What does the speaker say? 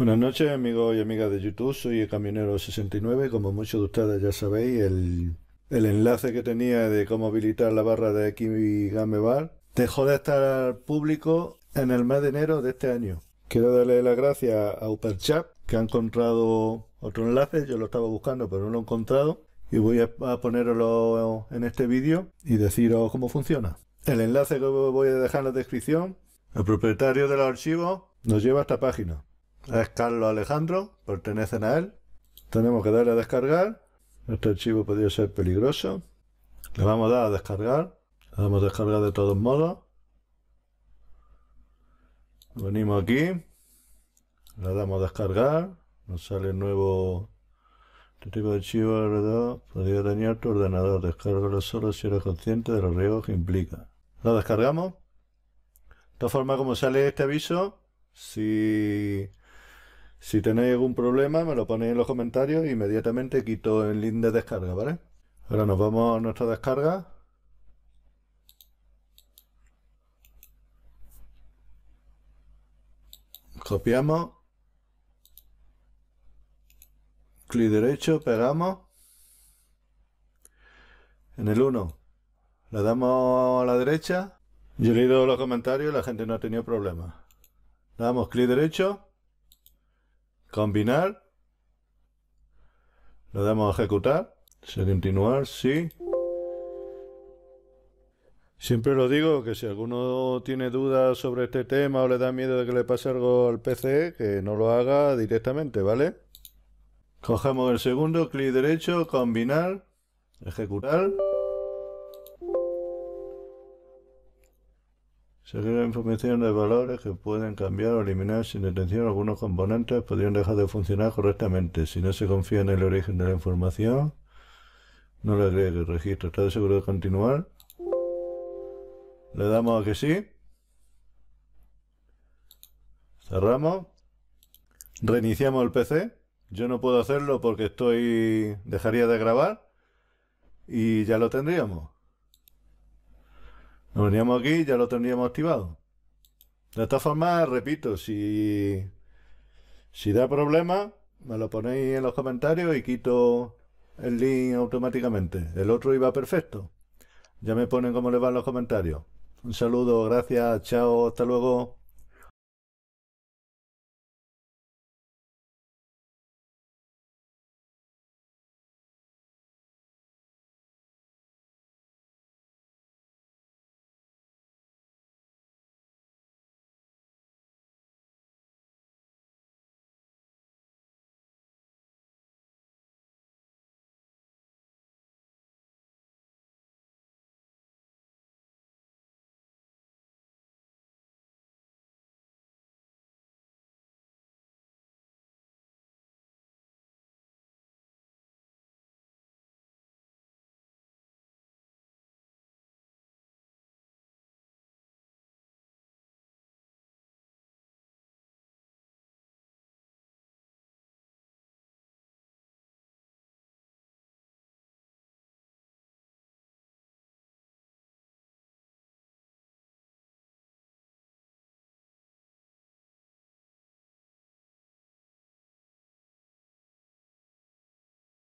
Buenas noches, amigos y amigas de YouTube. Soy el Camionero69. Como muchos de ustedes ya sabéis, el, enlace que tenía de cómo habilitar la barra de Game Bar dejó de estar al público en el mes de enero de este año. Quiero darle las gracias a UperChat que ha encontrado otro enlace. Yo lo estaba buscando, pero no lo he encontrado. Y voy a ponerlo en este vídeo y deciros cómo funciona. El enlace que voy a dejar en la descripción, el propietario del archivo, nos lleva a esta página es Carlos Alejandro, pertenecen a él. Tenemos que darle a descargar. Este archivo podría ser peligroso. Le vamos a dar a descargar. Le damos a descargar de todos modos. Venimos aquí. Le damos a descargar. Nos sale nuevo. Este tipo de archivo alrededor podría dañar tu ordenador. Descárgalo solo si eres consciente de los riesgos que implica. Lo descargamos. De todas formas, como sale este aviso, si si tenéis algún problema, me lo ponéis en los comentarios e inmediatamente quito el link de descarga, ¿vale? Ahora nos vamos a nuestra descarga. Copiamos. Clic derecho, pegamos. En el 1 le damos a la derecha. Yo he leído los comentarios y la gente no ha tenido problemas. damos clic derecho. Combinar. lo damos a ejecutar. Se continuar, sí. Siempre lo digo, que si alguno tiene dudas sobre este tema o le da miedo de que le pase algo al PC, que no lo haga directamente, ¿vale? Cogemos el segundo, clic derecho, combinar, ejecutar. Se la información de valores que pueden cambiar o eliminar sin detención algunos componentes, podrían dejar de funcionar correctamente. Si no se confía en el origen de la información, no le agregue el registro. ¿Está de seguro de continuar? Le damos a que sí. Cerramos. Reiniciamos el PC. Yo no puedo hacerlo porque estoy... dejaría de grabar. Y ya lo tendríamos. Nos veníamos aquí y ya lo tendríamos activado. De esta forma, repito, si, si da problema, me lo ponéis en los comentarios y quito el link automáticamente. El otro iba perfecto. Ya me ponen cómo le van los comentarios. Un saludo, gracias, chao, hasta luego.